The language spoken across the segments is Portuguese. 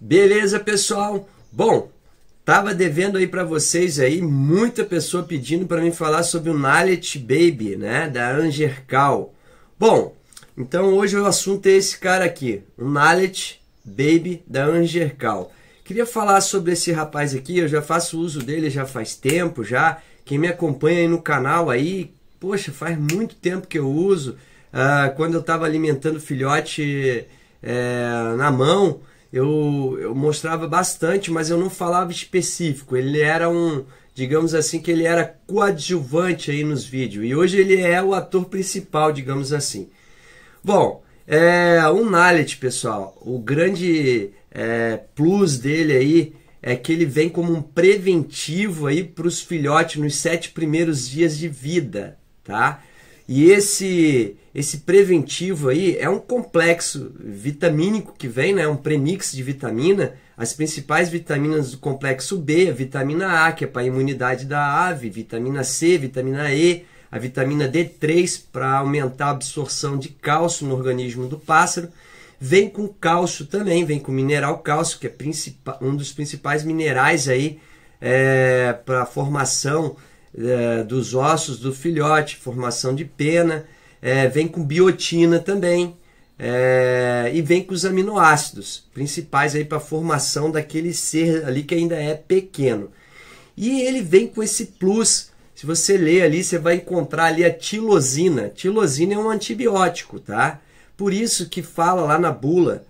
Beleza, pessoal? Bom, tava devendo aí para vocês aí muita pessoa pedindo para mim falar sobre o Nallet Baby, né, da Angercal. Bom, então hoje o assunto é esse cara aqui, o Nallet Baby da Angercal. Queria falar sobre esse rapaz aqui, eu já faço uso dele já faz tempo já. Quem me acompanha aí no canal aí, poxa, faz muito tempo que eu uso. Ah, quando eu estava alimentando filhote é, na mão, eu, eu mostrava bastante, mas eu não falava específico. Ele era um, digamos assim, que ele era coadjuvante aí nos vídeos. E hoje ele é o ator principal, digamos assim. Bom, é, o Nalet, pessoal, o grande é, plus dele aí é que ele vem como um preventivo aí para os filhotes nos sete primeiros dias de vida, tá? E esse esse preventivo aí é um complexo vitamínico que vem, né? Um premix de vitamina. As principais vitaminas do complexo B, a vitamina A, que é para a imunidade da ave, vitamina C, vitamina E, a vitamina D3 para aumentar a absorção de cálcio no organismo do pássaro. Vem com cálcio também, vem com mineral cálcio, que é um dos principais minerais aí é, para a formação é, dos ossos do filhote, formação de pena, é, vem com biotina também é, e vem com os aminoácidos principais aí para a formação daquele ser ali que ainda é pequeno. E ele vem com esse plus. Se você ler ali, você vai encontrar ali a tilosina. Tilosina é um antibiótico, tá? Por isso que fala lá na bula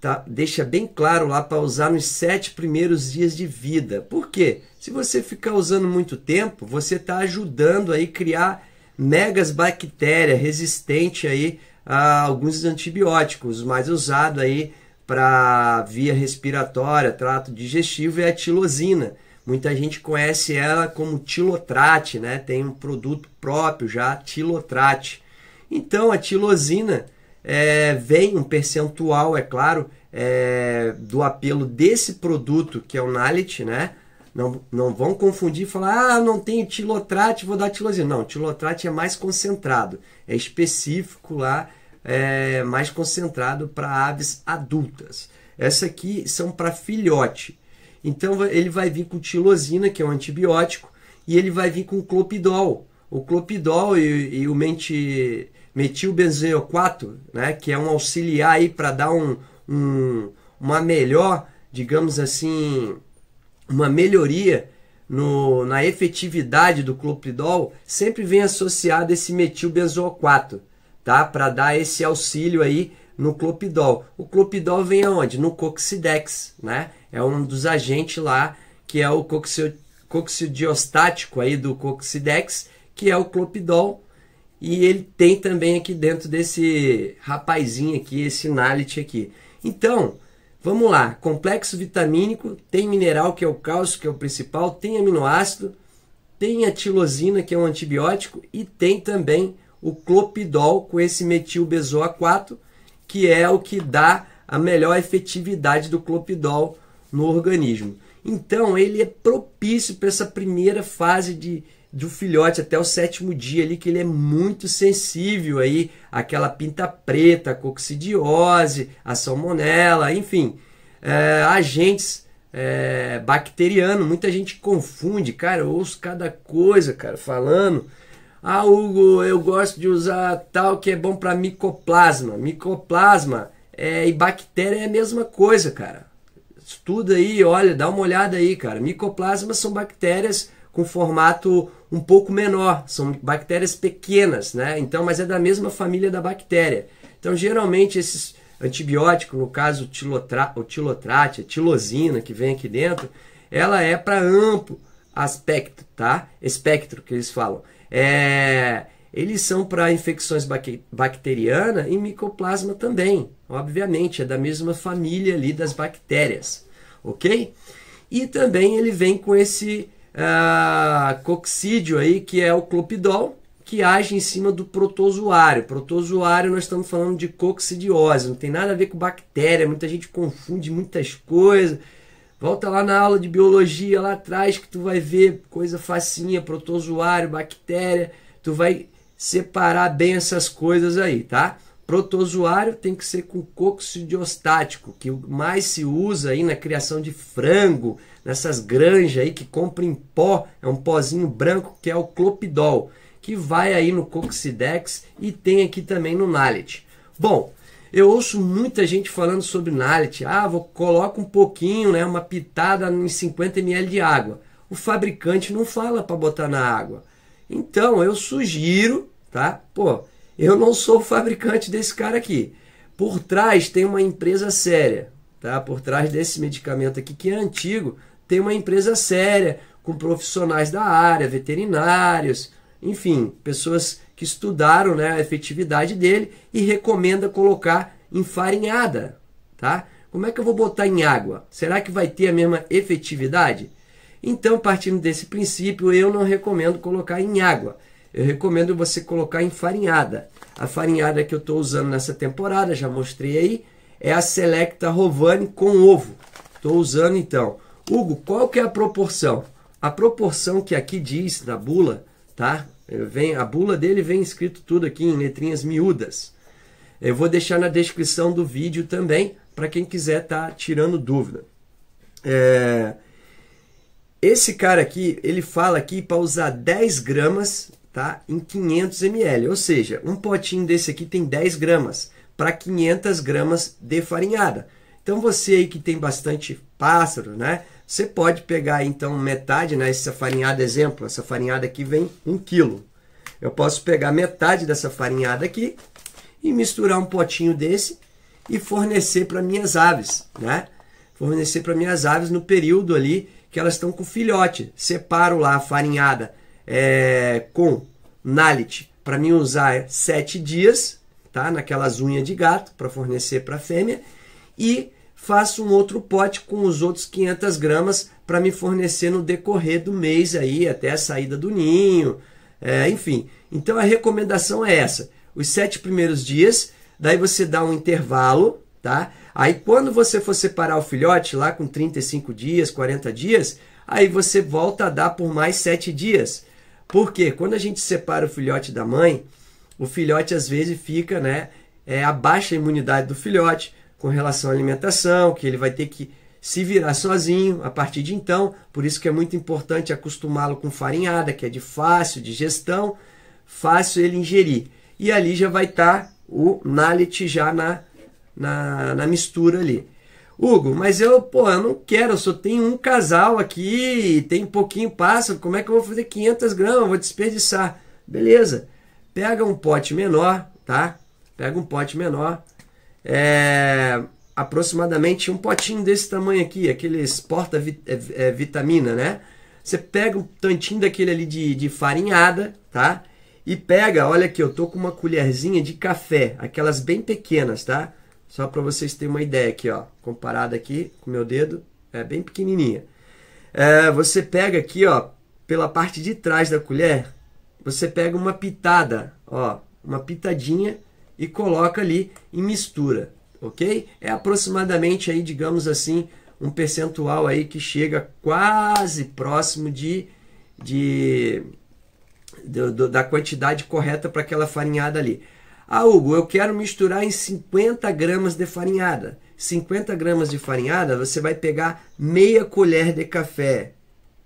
tá, deixa bem claro lá para usar nos sete primeiros dias de vida. Por quê? Se você ficar usando muito tempo, você está ajudando aí criar megas bactérias resistente aí a alguns antibióticos mais usados aí para via respiratória, trato digestivo é a tilosina. Muita gente conhece ela como tilotrate, né? Tem um produto próprio já, tilotrate. Então a tilosina é, vem um percentual, é claro, é, do apelo desse produto que é o Nalit, né? Não, não vão confundir e falar, ah, não tem tilotrate, vou dar tilosina. Não, tilotrate é mais concentrado, é específico lá, é mais concentrado para aves adultas. Essa aqui são para filhote. Então ele vai vir com tilosina, que é um antibiótico, e ele vai vir com clopidol. O clopidol e, e o mente, 4, né, que é um auxiliar aí para dar um, um, uma melhor, digamos assim, uma melhoria no, na efetividade do clopidol, sempre vem associado esse metilbenzoato, tá? Para dar esse auxílio aí no clopidol. O clopidol vem aonde? No coxidex, né? É um dos agentes lá que é o coxidiostático aí do coxidex, que é o clopidol e ele tem também aqui dentro desse rapazinho aqui, esse Nalit aqui. Então, vamos lá. Complexo vitamínico, tem mineral que é o cálcio, que é o principal, tem aminoácido, tem a tilosina, que é um antibiótico, e tem também o clopidol com esse metilbezoa 4, que é o que dá a melhor efetividade do clopidol no organismo. Então, ele é propício para essa primeira fase de de um filhote até o sétimo dia ali, que ele é muito sensível aí àquela pinta preta, à coccidiose, à salmonela, enfim, é, agentes é, eh, bacterianos. Muita gente confunde, cara, eu ouço cada coisa, cara, falando. Ah, Hugo, eu gosto de usar tal que é bom para micoplasma. Micoplasma é, e bactéria é a mesma coisa, cara. Estuda aí, olha, dá uma olhada aí, cara. Micoplasmas são bactérias com formato um pouco menor, são bactérias pequenas, né? Então, mas é da mesma família da bactéria. Então, geralmente esses antibióticos, no caso o tilotrate, a tilosina que vem aqui dentro, ela é para amplo aspecto, tá? Espectro que eles falam. É, eles são para infecções bacteriana e micoplasma também, obviamente, é da mesma família ali das bactérias, ok? E também ele vem com esse uh, coxídeo aí, que é o clopidol, que age em cima do protozoário. Protozoário, nós estamos falando de coccidiose, não tem nada a ver com bactéria, muita gente confunde muitas coisas. Volta lá na aula de biologia lá atrás que tu vai ver coisa facinha, protozoário, bactéria, tu vai separar bem essas coisas aí, tá? Protozoário tem que ser com coccidiostático, que mais se usa aí na criação de frango, nessas granjas aí que compra em pó, é um pozinho branco que é o clopidol, que vai aí no Coxidex e tem aqui também no nalit Bom, eu ouço muita gente falando sobre nalit Ah, vou coloca um pouquinho, né, uma pitada em 50 ml de água. O fabricante não fala para botar na água. Então, eu sugiro, tá? Pô, eu não sou o fabricante desse cara aqui. Por trás tem uma empresa séria, tá? Por trás desse medicamento aqui que é antigo, tem uma empresa séria, com profissionais da área, veterinários, enfim, pessoas que estudaram né, a efetividade dele e recomenda colocar em farinhada, tá? Como é que eu vou botar em água? Será que vai ter a mesma efetividade? Então, partindo desse princípio, eu não recomendo colocar em água. Eu recomendo você colocar em farinhada. A farinhada que eu estou usando nessa temporada, já mostrei aí, é a Selecta Rovani com ovo. Estou usando então Hugo, qual que é a proporção? A proporção que aqui diz na bula, tá? Eh, vem, a bula dele vem escrito tudo aqui em letrinhas miúdas. Eu vou deixar na descrição do vídeo também, para quem quiser estar tá tirando dúvida. É, esse cara aqui, ele fala aqui para usar 10 gramas tá, em 500 ml. Ou seja, um potinho desse aqui tem 10 gramas para 500 gramas de farinhada. Então você aí que tem bastante pássaro, né? Você pode pegar então metade, né, essa farinhada exemplo, essa farinhada aqui vem 1 um quilo. Eu posso pegar metade dessa farinhada aqui e misturar um potinho desse e fornecer para minhas aves, né? Fornecer para minhas aves no período ali que elas estão com filhote. Separo lá a farinhada é, com nalit para mim usar sete dias, tá? Naquelas unhas de gato para fornecer para a fêmea e faço um outro pote com os outros 500 gramas para me fornecer no decorrer do mês aí, até a saída do ninho, é, enfim. Então a recomendação é essa, os sete primeiros dias, daí você dá um intervalo, tá? Aí quando você for separar o filhote, lá com 35 dias, 40 dias, aí você volta a dar por mais sete dias. Porque quando a gente separa o filhote da mãe, o filhote às vezes fica, né? É, abaixa a imunidade do filhote, com relação à alimentação, que ele vai ter que se virar sozinho a partir de então, por isso que é muito importante acostumá-lo com farinhada, que é de fácil digestão, fácil ele ingerir. E ali já vai estar tá o nalit já na, na, na, mistura ali. Hugo, mas eu, pô, eu não quero, eu só tenho um casal aqui, tem pouquinho pássaro, como é que eu vou fazer 500 gramas? Vou desperdiçar. Beleza, pega um pote menor, tá? Pega um pote menor, é, aproximadamente um potinho desse tamanho aqui, aqueles porta-vitamina, é, é, né? Você pega um tantinho daquele ali de, de farinhada, tá? E pega, olha aqui, eu tô com uma colherzinha de café, aquelas bem pequenas, tá? Só para vocês terem uma ideia aqui, ó. Comparado aqui com meu dedo, é bem pequenininha. É, você pega aqui, ó, pela parte de trás da colher, você pega uma pitada, ó, uma pitadinha e coloca ali e mistura, ok? É aproximadamente aí, digamos assim, um percentual aí que chega quase próximo de, de, da quantidade correta para aquela farinhada ali. Ah, Hugo, eu quero misturar em 50 gramas de farinhada. 50 gramas de farinhada, você vai pegar meia colher de café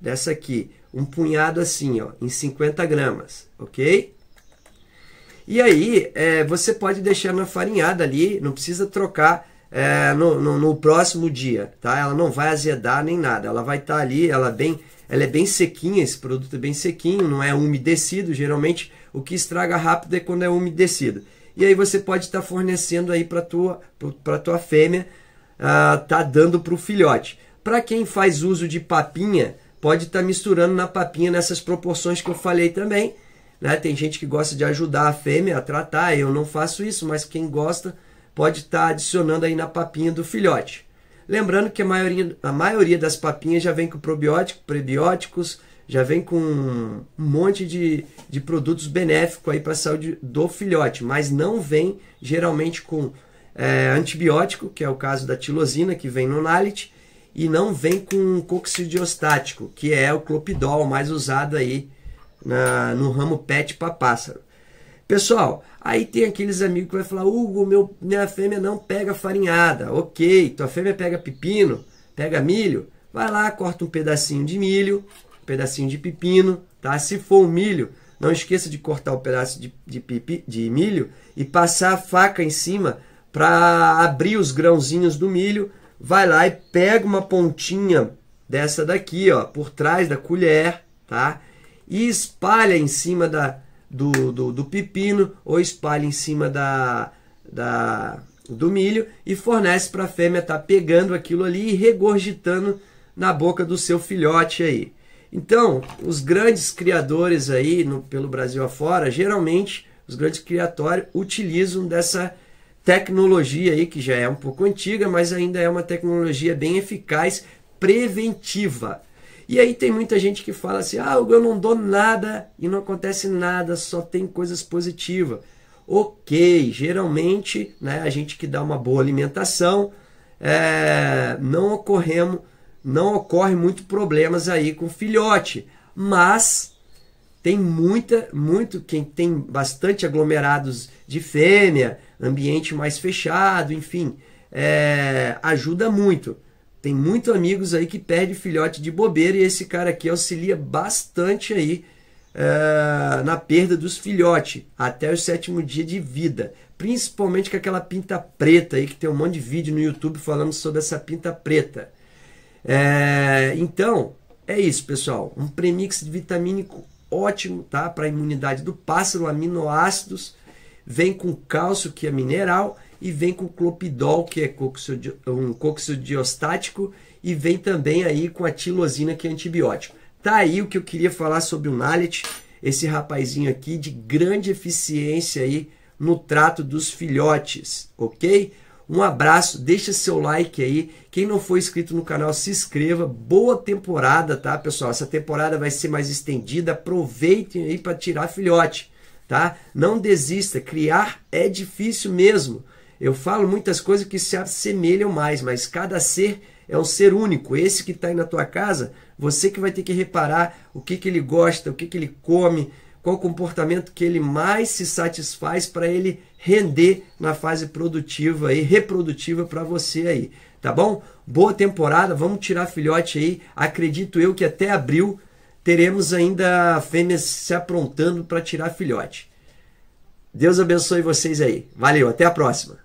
dessa aqui, um punhado assim, ó, em 50 gramas, ok? E aí é, você pode deixar na farinhada ali, não precisa trocar é, no, no, no, próximo dia, tá? Ela não vai azedar nem nada, ela vai estar tá ali, ela é bem, ela é bem sequinha, esse produto é bem sequinho, não é umedecido. Geralmente o que estraga rápido é quando é umedecido. E aí você pode estar tá fornecendo aí para tua para tua fêmea, uh, tá dando para o filhote. Para quem faz uso de papinha, pode estar tá misturando na papinha nessas proporções que eu falei também né? Tem gente que gosta de ajudar a fêmea a tratar, eu não faço isso, mas quem gosta pode estar tá adicionando aí na papinha do filhote. Lembrando que a maioria, a maioria das papinhas já vem com probiótico, prebióticos, já vem com um monte de, de produtos benéficos aí para a saúde do filhote, mas não vem geralmente com é, antibiótico, que é o caso da tilosina, que vem no Nalit, e não vem com coxidiostático, que é o clopidol mais usado aí na, no ramo pet para pássaro. Pessoal, aí tem aqueles amigos que vai falar: Hugo, meu, minha fêmea não pega farinhada. Ok, tua fêmea pega pepino, pega milho. Vai lá, corta um pedacinho de milho, um pedacinho de pepino, tá? Se for um milho, não esqueça de cortar o um pedaço de, de, pipi, de milho e passar a faca em cima para abrir os grãozinhos do milho. Vai lá e pega uma pontinha dessa daqui, ó, por trás da colher, tá? e espalha em cima da, do, do, do pepino ou espalha em cima da, da, do milho e fornece para a fêmea estar tá pegando aquilo ali e regurgitando na boca do seu filhote aí. Então, os grandes criadores aí no, pelo Brasil afora, geralmente os grandes criatórios utilizam dessa tecnologia aí que já é um pouco antiga, mas ainda é uma tecnologia bem eficaz, preventiva. E aí tem muita gente que fala assim: ah, eu não dou nada e não acontece nada, só tem coisas positivas. Ok, geralmente né, a gente que dá uma boa alimentação, é, não ocorremos, não ocorre muito problemas aí com filhote, mas tem muita, muito quem tem bastante aglomerados de fêmea, ambiente mais fechado, enfim, é, ajuda muito. Tem muitos amigos aí que perde filhote de bobeira e esse cara aqui auxilia bastante aí é, na perda dos filhotes até o sétimo dia de vida. Principalmente com aquela pinta preta aí, que tem um monte de vídeo no YouTube falando sobre essa pinta preta. É, então, é isso, pessoal. Um premix vitamínico ótimo, tá? Para a imunidade do pássaro, aminoácidos. Vem com cálcio, que é mineral, e vem com clopidol, que é um um coxidiostático, e vem também aí com a tilosina, que é antibiótico. Tá aí o que eu queria falar sobre o Nalit esse rapazinho aqui de grande eficiência aí no trato dos filhotes, ok? Um abraço, deixa seu like aí. Quem não for inscrito no canal, se inscreva. Boa temporada, tá, pessoal? Essa temporada vai ser mais estendida. Aproveitem aí para tirar filhote, tá? Não desista, criar é difícil mesmo. Eu falo muitas coisas que se assemelham mais, mas cada ser é um ser único. Esse que está aí na tua casa, você que vai ter que reparar o que, que ele gosta, o que, que ele come, qual comportamento que ele mais se satisfaz para ele render na fase produtiva e reprodutiva para você aí, tá bom? Boa temporada, vamos tirar filhote aí. Acredito eu que até abril teremos ainda fêmeas se aprontando para tirar filhote. Deus abençoe vocês aí. Valeu, até a próxima.